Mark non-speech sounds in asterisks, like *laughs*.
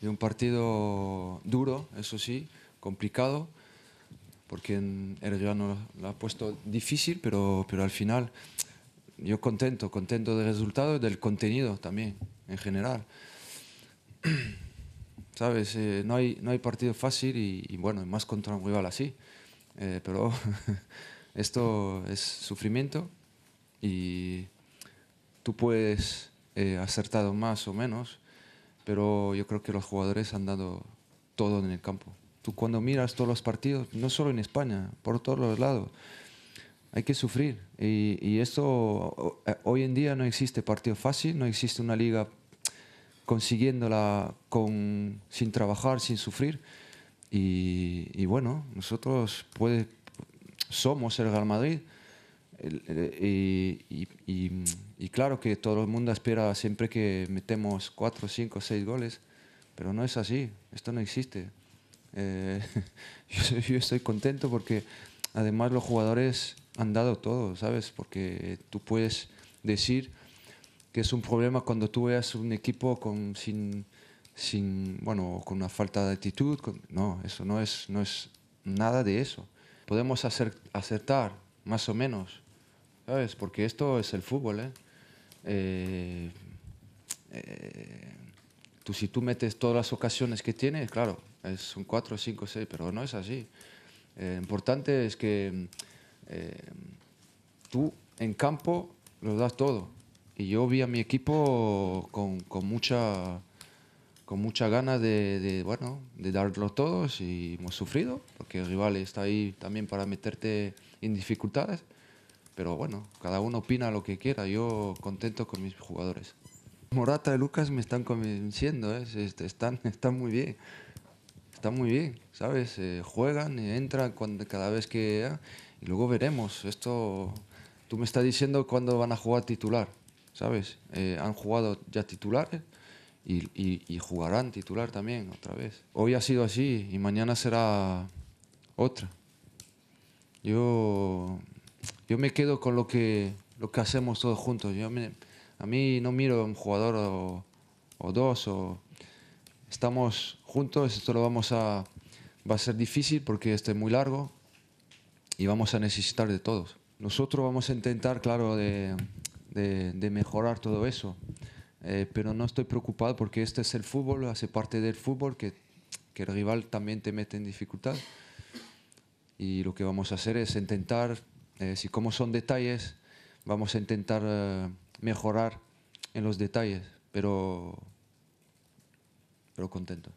de un partido duro, eso sí, complicado, porque Erdogan lo ha puesto difícil, pero, pero al final yo contento, contento del resultado y del contenido también, en general. *clears throat* ¿Sabes? Eh, no, hay, no hay partido fácil y, bueno, más contra un rival así. Eh, pero *laughs* esto es sufrimiento y tú puedes eh, acertado más o menos, pero yo creo que los jugadores han dado todo en el campo. Tú cuando miras todos los partidos, no solo en España, por todos los lados, hay que sufrir. Y, esto eh, hoy en día no existe partido fácil, no existe una liga consiguiéndola con, sin trabajar, sin sufrir. Y, bueno, nosotros puede, somos el Real Madrid y, claro que todo el mundo espera siempre que metemos 4, 5, 6 goles, pero no es así, esto no existe. Eh, *laughs* yo, estoy contento porque además los jugadores han dado todo, ¿sabes? Porque tú puedes decir que es un problema cuando tú veas un equipo con, sin, sin, bueno, con una falta de actitud. no, eso no es, no es nada de eso. Podemos acertar, más o menos, porque esto es el fútbol, ¿eh? Eh, ¿eh? tú si tú metes todas las ocasiones que tienes, claro, es un 4, 5, 6, pero no es así. Eh, lo importante es que tú en campo lo das todo. Y yo vi a mi equipo con, mucha con mucha ganas de, de, bueno, de darlo todos y hemos sufrido, porque el rival está ahí también para meterte en dificultades. Pero bueno, cada uno opina lo que quiera. Yo contento con mis jugadores. Morata y Lucas me están convenciendo, ¿eh? están, *laughs* están muy bien. Están muy bien, ¿sabes? Eh, juegan, eh, entran cuando, cada vez que... Ah, y luego veremos. Esto, tú me estás diciendo cuándo van a jugar titular, ¿sabes? Eh, han jugado ya titulares y, y jugarán titular también otra vez. Hoy ha sido así y mañana será otra. Yo yo me quedo con lo que, lo que hacemos todos juntos. Yo a mí no miro a un jugador o, dos. O, estamos juntos, esto lo vamos a... Va a ser difícil porque este es muy largo y vamos a necesitar de todos. Nosotros vamos a intentar, claro, de, de, mejorar todo eso. Eh, pero no estoy preocupado porque este es el fútbol, hace parte del fútbol, que, que el rival también te mete en dificultad. Y lo que vamos a hacer es intentar eh, si como son detalles, vamos a intentar eh, mejorar en los detalles, pero, pero contento.